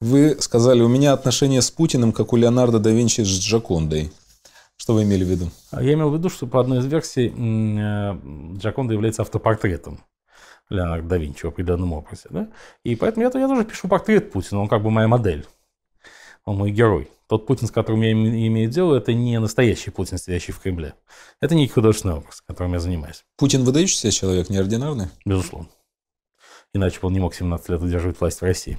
Вы сказали, у меня отношения с Путиным, как у Леонардо да Винчи с Джакондой. Что вы имели в виду? А я имел в виду, что по одной из версий э, Джаконда является автопортретом. Леонардо да Винчи в определенном образе. Да? И поэтому я, я тоже пишу портрет Путина, он как бы моя модель, он мой герой. Тот Путин, с которым я имею дело, это не настоящий Путин, стоящий в Кремле. Это некий художественный образ, которым я занимаюсь. Путин выдающийся человек, неординарный? Безусловно. Иначе бы он не мог 17 лет удерживать власть в России.